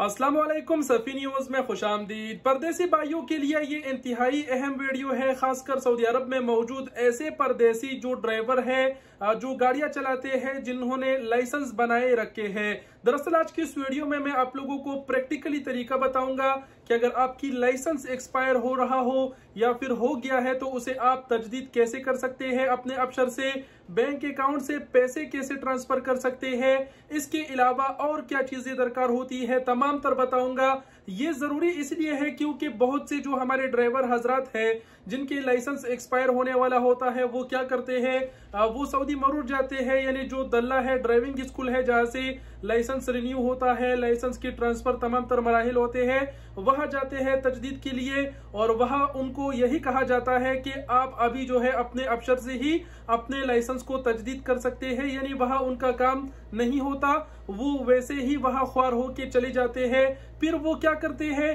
Aslam सफ़ी news में खुश आमदीद परदेसी भाइयों के लिए ये इंतहाई अहम वीडियो है खासकर सऊदी अरब में मौजूद ऐसे परदेसी जो ड्राइवर हैं जो गाड़ियां चलाते हैं जिन्होंने लाइसेंस बनाए रखे हैं दरअसल आज की इस वीडियो में मैं आप लोगों को प्रैक्टिकली तरीका बताऊंगा कि अगर आपकी लाइसेंस एक्सपायर हो रहा हो या फिर हो गया है तो उसे आप तजदीद कैसे कर सकते हैं अपने अफसर से बैंक अकाउंट से पैसे कैसे ट्रांसफर कर सकते हैं इसके अलावा और क्या चीजें दरकार होती है तमाम तर बताऊंगा ये जरूरी इसलिए है क्योंकि बहुत से जो हमारे ड्राइवर हजरात हैं जिनके लाइसेंस एक्सपायर होने वाला होता है वो क्या करते हैं वो सऊदी मरूर जाते हैं यानी जो दल्ला है ड्राइविंग स्कूल है जहाँ से लाइसेंस रिन्यू होता है लाइसेंस की ट्रांसफर तमाम तर मराहल होते हैं वहाँ जाते हैं तजदीद के लिए और वहाँ उनको यही कहा जाता है कि आप अभी जो है अपने अफसर से ही अपने लाइसेंस को तजदीद कर सकते हैं यानी वहाँ उनका काम नहीं होता वो वैसे ही वहाँ ख्वार होके चले जाते हैं फिर वो क्या करते हैं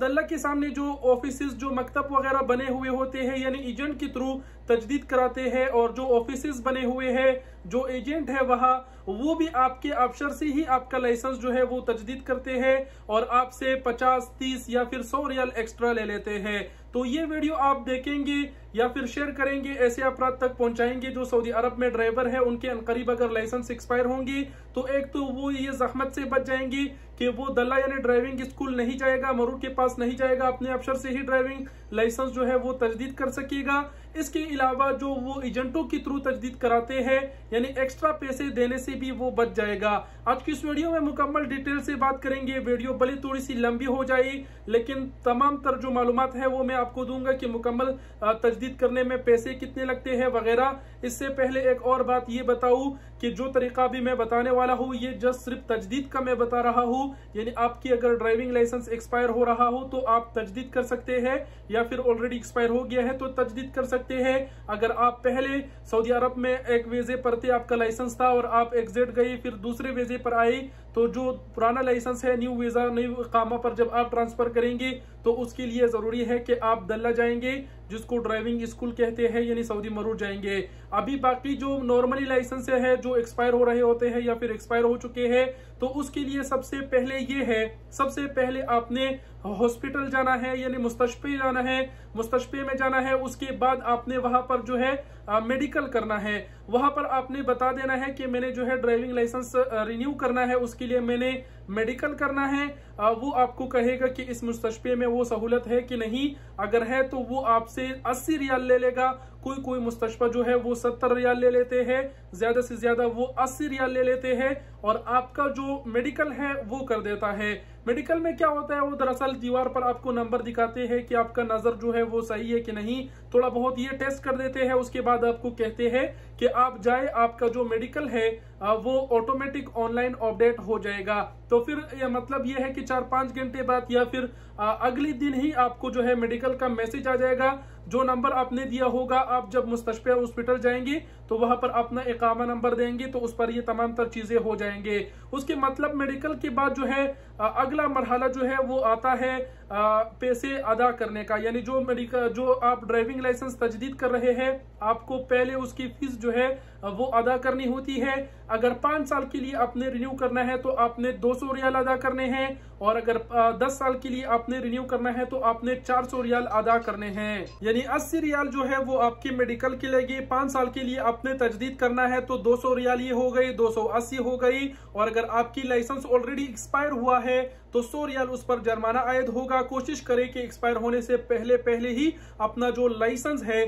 दल्ला के सामने जो ऑफिस जो मकतब वगैरह बने हुए होते हैं यानी एजेंट के थ्रू तजदीद कराते हैं और जो ऑफिस बने हुए हैं जो एजेंट है वहाँ वो भी आपके अफसर से ही आपका लाइसेंस जो है वो तजदीद करते हैं और आपसे 50, 30 या फिर 100 रियल एक्स्ट्रा ले लेते हैं तो ये वीडियो आप देखेंगे या फिर शेयर करेंगे ऐसे अपराध तक पहुंचाएंगे जो सऊदी अरब में ड्राइवर है उनके करीब अगर लाइसेंस एक्सपायर होंगे तो एक तो वो ये जहमत से बच जाएंगे कि वो दल्ला यानी ड्राइविंग स्कूल नहीं जाएगा मरू के पास नहीं जाएगा अपने अफसर से ही ड्राइविंग लाइसेंस जो है वो तजदीद कर सकेगा इसके अलावा जो वो एजेंटों के थ्रू तजदीद कराते हैं यानी एक्स्ट्रा पैसे देने से भी वो बच जाएगा आज की इस वीडियो में मुकम्मल डिटेल से बात करेंगे वीडियो भले थोड़ी सी लंबी हो जाए लेकिन तमाम तर जो मालूम है वो मैं आपको दूंगा कि मुकम्मल तजदीद करने में पैसे कितने लगते हैं वगैरह इससे पहले एक और बात ये बताऊँ कि जो तरीका भी मैं बताने वाला हूँ ये जस्ट सिर्फ तजदीद का मैं बता रहा हूँ यानी आपकी अगर ड्राइविंग लाइसेंस एक्सपायर हो रहा हो तो आप तजदीद कर सकते हैं या फिर ऑलरेडी एक्सपायर हो गया है तो तजदीद कर सकते हैं अगर आप पहले सऊदी अरब में एक वेजे पर थे आपका लाइसेंस था और आप एग्जिट गए फिर दूसरे वेजे पर आए तो जो पुराना लाइसेंस है न्यू वीजा न्यू कामा पर जब आप ट्रांसफर करेंगे तो उसके लिए जरूरी है कि आप दल्ला जाएंगे जिसको ड्राइविंग स्कूल कहते हैं यानी सऊदी मरूर जाएंगे अभी बाकी जो नॉर्मली लाइसेंस है जो एक्सपायर हो रहे होते हैं या फिर एक्सपायर हो चुके हैं तो उसके लिए सबसे पहले ये है सबसे पहले आपने हॉस्पिटल जाना है यानी मुस्तशफे जाना है मुस्तशफे में जाना है उसके बाद आपने वहां पर जो है आ, मेडिकल करना है वहां पर आपने बता देना है कि मैंने जो है ड्राइविंग लाइसेंस रिन्यू करना है उसके लिए मैंने मेडिकल करना है आ, वो आपको कहेगा कि इस मुस्तशफे में वो सहूलत है कि नहीं अगर है तो वो आपसे अस्सी रियाल ले लेगा कोई कोई मुस्तशफा जो है वो सत्तर रियाल ले लेते हैं ज्यादा से ज्यादा वो अस्सी रियाल ले लेते हैं और आपका जो मेडिकल है वो कर देता है मेडिकल में क्या होता है वो दरअसल दीवार पर आपको नंबर दिखाते हैं कि आपका नज़र जो है वो सही है कि नहीं थोड़ा बहुत ये टेस्ट कर देते हैं उसके बाद आपको कहते हैं कि आप जाए आपका जो मेडिकल है वो ऑटोमेटिक ऑनलाइन अपडेट हो जाएगा तो फिर ये मतलब ये है कि चार पांच घंटे बाद या फिर अगले दिन ही आपको जो है मेडिकल का मैसेज आ जाएगा जो नंबर आपने दिया होगा आप जब मुस्तशफे हॉस्पिटल जाएंगे तो वहां पर अपना इकामा नंबर देंगे तो उस पर ये तमाम तर चीजें हो जाएंगे उसके मतलब मेडिकल के बाद जो है अगला मरहला जो है वो आता है पैसे अदा करने का यानी जो मेडिकल जो आप ड्राइविंग लाइसेंस तजदीद कर रहे हैं आपको पहले उसकी फीस जो है वो अदा करनी होती है अगर पांच साल के लिए आपने रिन्यू करना है तो आपने दो सौ रियाल अदा करने हैं और अगर दस साल के लिए आपने रिन्यू करना है तो आपने चार सौ रियाल अदा करने हैं यानी अस्सी रियाल जो है वो आपके मेडिकल के लिए पांच साल के लिए आपने तजदीद करना है तो दो सौ रियाल ये हो गई दो सौ अस्सी हो गई और अगर आपकी लाइसेंस ऑलरेडी एक्सपायर हुआ है तो सौ रियाल उस पर जुर्माना आयद होगा कोशिश करें कि एक्सपायर होने से पहले पहले ही अपना जो लाइसेंस है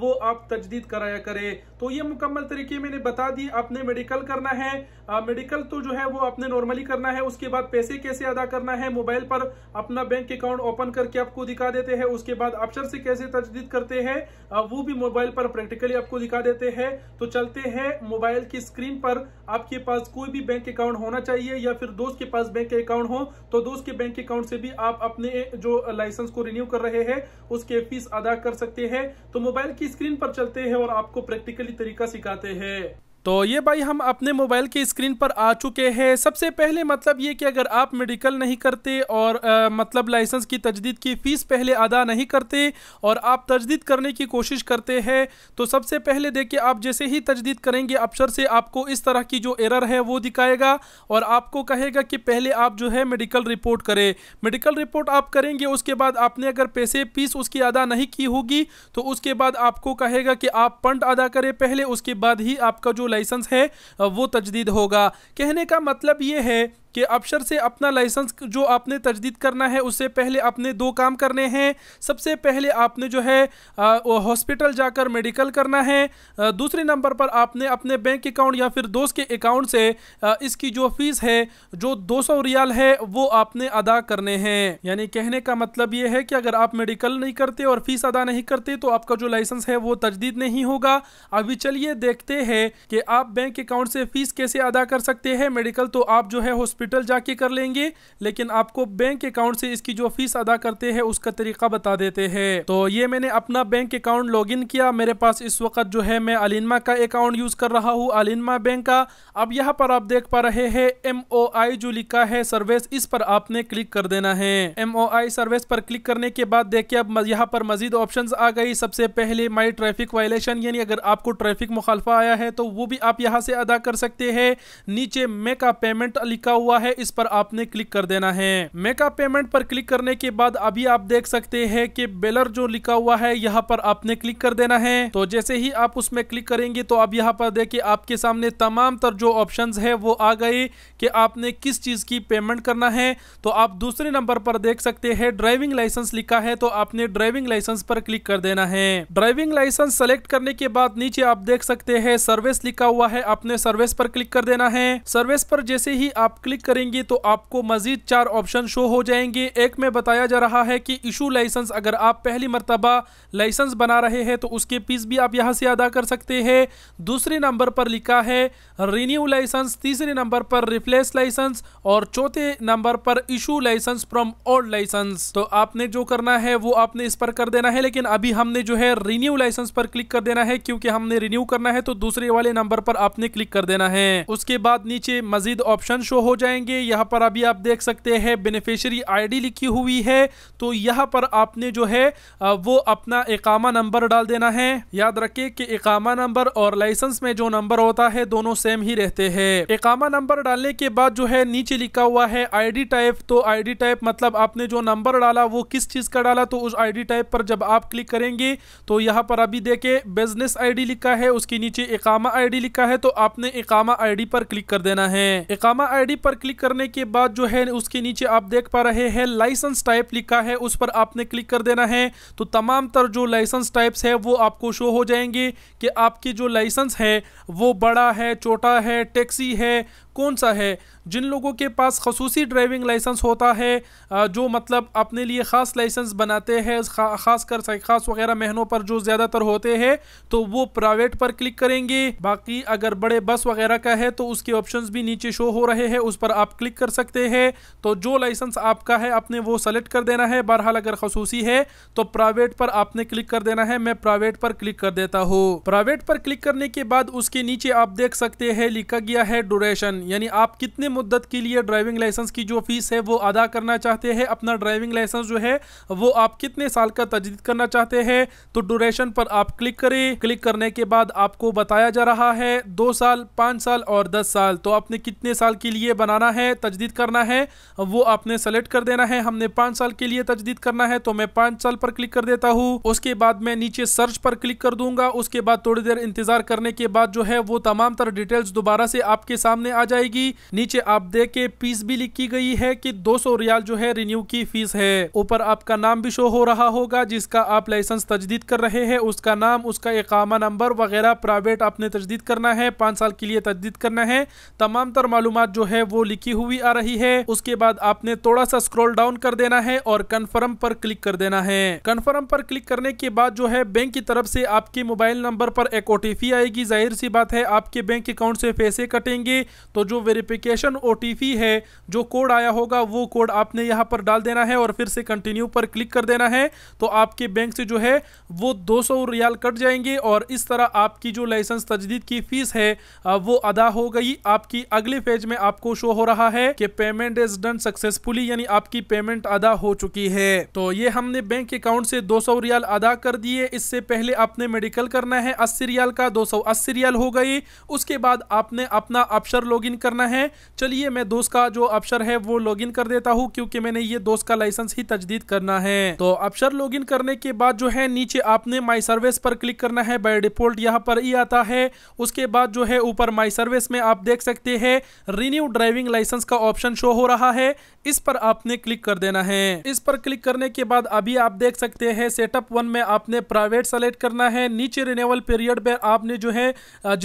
वो आप तजदीद कराया करें तो ये मुकम्मल तरीके मैंने बता दी आपने मेडिकल करना है मेडिकल तो जो है वो आपने नॉर्मली करना है उसके बाद पैसे कैसे अदा करना है मोबाइल पर अपना बैंक अकाउंट ओपन करके आपको दिखा देते हैं उसके बाद ऑप्शन से कैसे तजदीद करते हैं वो भी मोबाइल पर प्रैक्टिकली आपको दिखा देते हैं तो चलते हैं मोबाइल की स्क्रीन पर आपके पास कोई भी बैंक अकाउंट होना चाहिए या फिर दोस्त के पास बैंक अकाउंट हो तो दोस्त के बैंक अकाउंट से भी आप अपने जो लाइसेंस को रिन्यू कर रहे हैं उसके फीस अदा कर सकते हैं तो मोबाइल की स्क्रीन पर चलते हैं और आपको प्रैक्टिकली तरीका सिखाते हैं तो ये भाई हम अपने मोबाइल की स्क्रीन पर आ चुके हैं सबसे पहले मतलब ये कि अगर आप मेडिकल नहीं करते और आ, मतलब लाइसेंस की तजदीद की फ़ीस पहले अदा नहीं करते और आप तजदीद करने की कोशिश करते हैं तो सबसे पहले देखिए आप जैसे ही तजदीद करेंगे अफसर से आपको इस तरह की जो एरर है वो दिखाएगा और आपको कहेगा कि पहले आप जो है मेडिकल रिपोर्ट करें मेडिकल रिपोर्ट आप करेंगे उसके बाद आपने अगर पैसे फीस उसकी अदा नहीं की होगी तो उसके बाद आपको कहेगा कि आप पंड अदा करें पहले उसके बाद ही आपका जो लाइसेंस है वो तजदीद होगा कहने का मतलब ये है कि अफसर से अपना लाइसेंस जो आपने तजदीद करना है उससे पहले आपने दो काम करने हैं सबसे पहले आपने जो है हॉस्पिटल जाकर मेडिकल करना है दूसरे नंबर पर आपने अपने बैंक अकाउंट या फिर दोस्त के अकाउंट से इसकी जो फ़ीस है जो दो सौ रियाल है वो आपने अदा करने हैं यानी कहने का मतलब ये है कि अगर आप मेडिकल नहीं करते और फ़ीस अदा नहीं करते तो आपका जो लाइसेंस है वो तजदीद नहीं होगा अभी चलिए देखते हैं कि आप बैंक अकाउंट से फ़ीस कैसे अदा कर सकते हैं मेडिकल तो आप जो है हॉस्पिटल हॉस्पिटल जाके कर लेंगे लेकिन आपको बैंक अकाउंट से इसकी जो फीस अदा करते हैं उसका तरीका बता देते हैं तो ये मैंने अपना बैंक अकाउंट लॉगिन किया मेरे पास इस वक्त जो है मैं अलिनमा का अकाउंट यूज़ कर रहा हूँ अलिनमा बैंक का अब यहाँ पर आप देख पा रहे हैं एम ओ आई जो लिखा है सर्विस इस पर आपने क्लिक कर देना है एम ओ आई सर्विस पर क्लिक करने के बाद देखिए अब यहाँ पर मजीद ऑप्शन आ गई सबसे पहले माई ट्रैफिक वायलेशन यानी अगर आपको ट्रैफिक मुखालफा आया है तो वो भी आप यहाँ से अदा कर सकते हैं नीचे मेका पेमेंट लिखा हुआ हुआ है इस पर आपने क्लिक कर देना है मेका पेमेंट पर क्लिक करने के बाद अभी आप देख सकते हैं कि बेलर जो लिखा हुआ है यहाँ पर आपने क्लिक कर देना है तो जैसे ही आप उसमें क्लिक करेंगे तो अब यहाँ पर देखिए आपके सामने तमाम तर जो ऑप्शन है वो आ गए कि आपने किस चीज की पेमेंट करना है तो आप दूसरे नंबर पर देख सकते हैं ड्राइविंग लाइसेंस लिखा है तो आपने ड्राइविंग लाइसेंस पर क्लिक कर देना है ड्राइविंग लाइसेंस सेलेक्ट करने के बाद नीचे आप देख सकते हैं सर्विस लिखा हुआ है आपने सर्विस पर क्लिक कर देना है सर्विस पर जैसे ही आप क्लिक करेंगे तो आपको मजीद चार ऑप्शन शो हो जाएंगे एक में बताया जा रहा है कि इशू लाइसेंस अगर आप पहली मरतबा लाइसेंस बना रहे हैं तो उसके फीस भी आप यहाँ से अदा कर सकते हैं दूसरे नंबर पर लिखा है रीन्यू लाइसेंस तीसरे नंबर पर रिप्लेस लाइसेंस और चौथे नंबर पर issue licence from old licence तो आपने जो करना है वो आपने इस पर कर देना है लेकिन अभी हमने जो है रिन्यू लाइसेंस पर क्लिक कर देना है क्योंकि हमने रिन्यू करना है तो दूसरे वाले नंबर पर आपने क्लिक कर देना है उसके बाद नीचे मजीद ऑप्शन शो हो जाए जाएंगे यहाँ पर अभी आप देख सकते हैं बेनिफिशरी आईडी लिखी हुई है तो यहाँ पर आपने जो है वो अपना इकामा नंबर डाल देना है याद रखे कि इकामा नंबर और लाइसेंस में जो नंबर होता है दोनों सेम ही रहते हैं इकामा नंबर डालने के बाद जो है नीचे लिखा हुआ है आई टाइप तो आई टाइप मतलब आपने जो नंबर डाला वो किस चीज़ का डाला तो उस आई टाइप पर जब आप क्लिक करेंगे तो यहाँ पर अभी देखे बिजनेस आई लिखा है उसके नीचे इकामा आई लिखा है तो आपने इकामा आई पर क्लिक कर देना है इकामा आई पर पर क्लिक करने के बाद जो है उसके नीचे आप देख पा रहे हैं लाइसेंस टाइप लिखा है उस पर आपने क्लिक कर देना है तो तमाम तर जो लाइसेंस टाइप्स है वो आपको शो हो जाएंगे कि आपकी जो लाइसेंस है वो बड़ा है छोटा है टैक्सी है कौन सा है जिन लोगों के पास खसूस ड्राइविंग लाइसेंस होता है जो मतलब अपने लिए ख़ास लाइसेंस बनाते हैं ख़ास कर ख़ास वगैरह महीनों पर जो ज़्यादातर होते हैं तो वो प्राइवेट पर क्लिक करेंगे बाकी अगर बड़े बस वगैरह का है तो उसके ऑप्शंस भी नीचे शो हो रहे हैं उस पर आप क्लिक कर सकते हैं तो जो लाइसेंस आपका है आपने वो सेलेक्ट कर देना है बहरहाल अगर खसूसी है तो प्राइवेट पर आपने क्लिक कर देना है मैं प्राइवेट पर क्लिक कर देता हूँ प्राइवेट पर क्लिक करने के बाद उसके नीचे आप देख सकते हैं लिखा गया है डोरेशन यानी आप कितने मुद्दत के लिए ड्राइविंग लाइसेंस की जो फ़ीस है वो अदा करना चाहते हैं अपना ड्राइविंग लाइसेंस जो है वो आप कितने साल का तजदीद करना चाहते हैं तो ड्यूरेशन पर आप क्लिक करें क्लिक करने के बाद आपको बताया जा रहा है दो साल पाँच साल और दस साल तो आपने कितने साल के लिए बनाना है तजदीद करना है वो आपने सेलेक्ट कर देना है हमने पाँच साल के लिए तजदीद करना है तो मैं पाँच साल पर क्लिक कर देता हूँ उसके बाद मैं नीचे सर्च पर क्लिक कर दूंगा उसके बाद थोड़ी देर इंतजार करने के बाद जो है वो तमाम तर डिटेल्स दोबारा से आपके सामने आ जाए जाएगी नीचे आप देख के फीस भी लिखी गई है कि 200 रियाल जो है रिन्यू की फीस है ऊपर आपका नाम भी शो हो रहा होगा जिसका आप लाइसेंस तजदीद कर रहे हैं उसका नाम उसका एकामा नंबर वगैरह प्राइवेट आपने तजदीद करना है पाँच साल के लिए तजदीद करना है तमाम तर मालूम जो है वो लिखी हुई आ रही है उसके बाद आपने थोड़ा सा स्क्रोल डाउन कर देना है और कन्फर्म पर क्लिक कर देना है कन्फर्म पर क्लिक करने के बाद जो है बैंक की तरफ से आपके मोबाइल नंबर पर एक ओटीपी आएगी जाहिर सी बात है आपके बैंक अकाउंट से पैसे कटेंगे तो तो जो वेरिफिकेशन ओ है जो कोड आया होगा वो कोड आपने यहाँ पर डाल देना है और फिर से कंटिन्यू पर क्लिक कर देना है तो आपके बैंक से जो है वो दो रियाल कट जाएंगे और इस तरह आपकी जो लाइसेंस तजदीद की फ़ीस है वो अदा हो गई आपकी अगले फेज में आपको शो हो रहा है कि पेमेंट इज डन सक्सेसफुली यानी आपकी पेमेंट अदा हो चुकी है तो ये हमने बैंक अकाउंट से 200 रियाल अदा कर दिए इससे पहले आपने मेडिकल करना है अस्सी रियाल का 280 रियाल हो गई उसके बाद आपने अपना अपशर लॉग लॉगिन करना है चलिए मैं दोस्त का जो अप्सर है वो लॉगिन कर देता हूँ क्योंकि मैंने ये दोस्त का लाइसेंस ही तजदीद करना है तो अप्सर लॉगिन करने के बाद जो है नीचे आपने माई सर्विस पर क्लिक करना है बाई डिफॉल्ट यहाँ पर ही आता है उसके बाद जो है ऊपर माई सर्विस में आप देख सकते हैं रिन्यू ड्राइविंग लाइसेंस का ऑप्शन शो हो रहा है इस पर आपने क्लिक कर देना है इस पर क्लिक करने के बाद अभी आप देख सकते हैं सेटअप वन में आपने प्राइवेट सेलेक्ट करना है नीचे रिनेवल पीरियड पर आपने जो है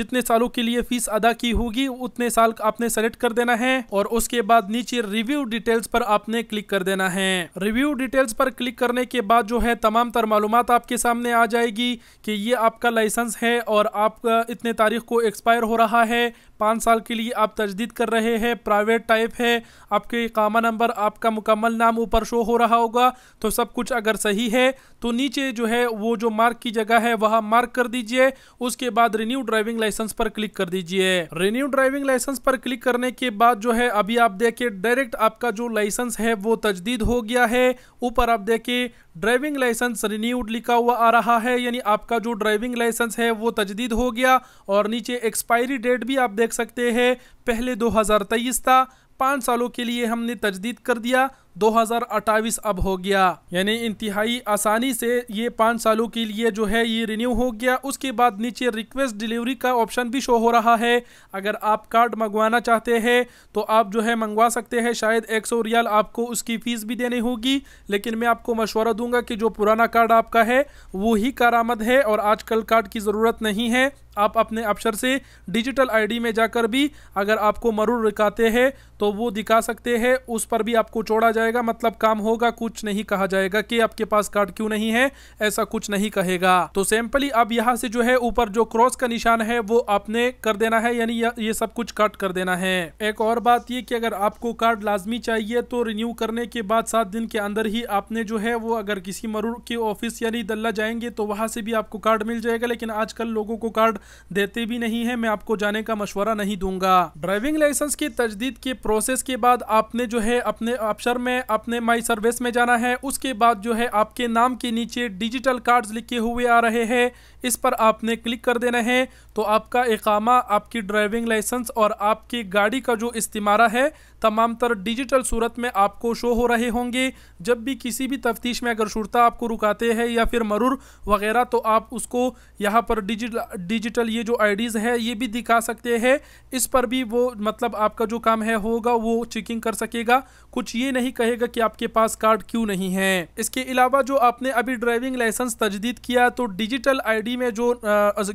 जितने सालों के लिए फीस अदा की होगी उतने साल मार्क आपने सेलेक्ट कर देना है और उसके बाद नीचे रिव्यू डिटेल्स पर आपने क्लिक कर देना है रिव्यू डिटेल्स पर क्लिक करने के बाद जो है तमाम तर मालूम आपके सामने आ जाएगी कि ये आपका लाइसेंस है और आपका इतने तारीख को एक्सपायर हो रहा है पाँच साल के लिए आप तजदीद कर रहे हैं प्राइवेट टाइप है आपके कामा नंबर आपका मुकम्मल नाम ऊपर शो हो रहा होगा तो सब कुछ अगर सही है तो नीचे जो है वो जो मार्क की जगह है वहाँ मार्क कर दीजिए उसके बाद रिन्यू ड्राइविंग लाइसेंस पर क्लिक कर दीजिए रिन्यू ड्राइविंग लाइसेंस पर क्लिक करने के बाद जो है अभी आप देखिए डायरेक्ट आपका जो लाइसेंस है वो तजदीद हो गया है ऊपर आप देखिए ड्राइविंग लाइसेंस रिन्यूड लिखा हुआ आ रहा है यानी आपका जो ड्राइविंग लाइसेंस है वो तजदीद हो गया और नीचे एक्सपायरी डेट भी आप देख सकते हैं पहले 2023 था पाँच सालों के लिए हमने तजदीद कर दिया 2028 अब हो गया यानी इंतहाई आसानी से ये पाँच सालों के लिए जो है ये रिन्यू हो गया उसके बाद नीचे रिक्वेस्ट डिलीवरी का ऑप्शन भी शो हो रहा है अगर आप कार्ड मंगवाना चाहते हैं तो आप जो है मंगवा सकते हैं शायद एक सौ रियाल आपको उसकी फ़ीस भी देनी होगी लेकिन मैं आपको मशवरा दूंगा कि जो पुराना कार्ड आपका है वो ही कारामद है और आजकल कार्ड की ज़रूरत नहीं है आप अपने अफसर से डिजिटल आईडी में जाकर भी अगर आपको मरूर रिकाते हैं तो वो दिखा सकते हैं उस पर भी आपको छोड़ा जाएगा मतलब काम होगा कुछ नहीं कहा जाएगा कि आपके पास कार्ड क्यों नहीं है ऐसा कुछ नहीं कहेगा तो सिंपली अब यहाँ से जो है ऊपर जो क्रॉस का निशान है वो आपने कर देना है यानी ये सब कुछ कट कर देना है एक और बात ये की अगर आपको कार्ड लाजमी चाहिए तो रिन्यू करने के बाद सात दिन के अंदर ही आपने जो है वो अगर किसी मरूर के ऑफिस यानी दल्ला जाएंगे तो वहाँ से भी आपको कार्ड मिल जाएगा लेकिन आजकल लोगों को कार्ड देते भी नहीं है मैं आपको जाने का मशवरा नहीं दूंगा ड्राइविंग लाइसेंस की तजदीद के प्रोसेस के बाद आपने जो है अपने अफसर में में अपने माई सर्विस में जाना है उसके बाद जो है आपके नाम के नीचे डिजिटल कार्ड्स लिखे हुए आ रहे हैं इस पर आपने क्लिक कर देना है तो आपका इकामा आपकी ड्राइविंग लाइसेंस और आपकी गाड़ी का जो इस्तेमारा है तमाम तर डिजिटल सूरत में आपको शो हो रहे होंगे जब भी किसी भी तफ्तीश में अगर शुरता आपको रुकाते हैं या फिर मरूर वगैरह तो आप उसको यहाँ पर डिजिटल डिजिटल ये जो आईडीज़ है ये भी दिखा सकते हैं इस पर भी वो मतलब आपका जो काम है होगा वो चेकिंग कर सकेगा कुछ ये नहीं कहेगा कि आपके पास कार्ड क्यों नहीं है इसके अलावा जो आपने अभी ड्राइविंग लाइसेंस तजदीद किया तो डिजिटल आई आईडी में जो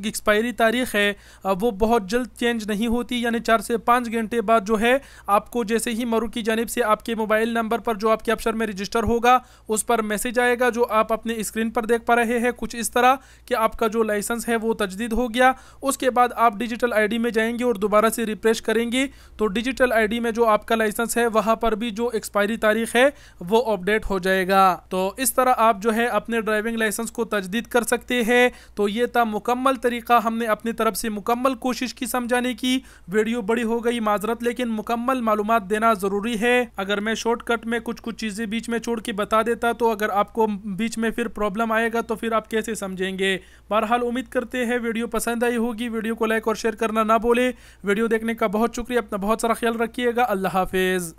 एक्सपायरी तारीख है वो बहुत जल्द चेंज नहीं होती यानी चार से पाँच घंटे बाद जो है आपको जैसे ही मरू की जानब से आपके मोबाइल नंबर पर जो आपके अफसर में रजिस्टर होगा उस पर मैसेज आएगा जो आप अपने स्क्रीन पर देख पा रहे हैं कुछ इस तरह कि आपका जो लाइसेंस है वो तजदीद हो गया उसके बाद आप डिजिटल आई में जाएंगे और दोबारा से रिप्रेश करेंगे तो डिजिटल आई में जो आपका लाइसेंस है वहाँ पर भी जो एक्सपायरी तारीख है वो अपडेट हो जाएगा तो इस तरह आप जो है अपने ड्राइविंग लाइसेंस को तजदीद कर सकते हैं तो तो ये था मुकम्मल तरीका हमने अपनी तरफ से मुकम्मल कोशिश की समझाने की वीडियो बड़ी हो गई माजरत लेकिन मुकम्मल मालूम देना ज़रूरी है अगर मैं शॉर्टकट में कुछ कुछ चीज़ें बीच में छोड़ के बता देता तो अगर आपको बीच में फिर प्रॉब्लम आएगा तो फिर आप कैसे समझेंगे बहरहाल उम्मीद करते हैं वीडियो पसंद आई होगी वीडियो को लाइक और शेयर करना ना बोले वीडियो देखने का बहुत शुक्रिया अपना बहुत सारा ख्याल रखिएगा अल्लाह हाफिज़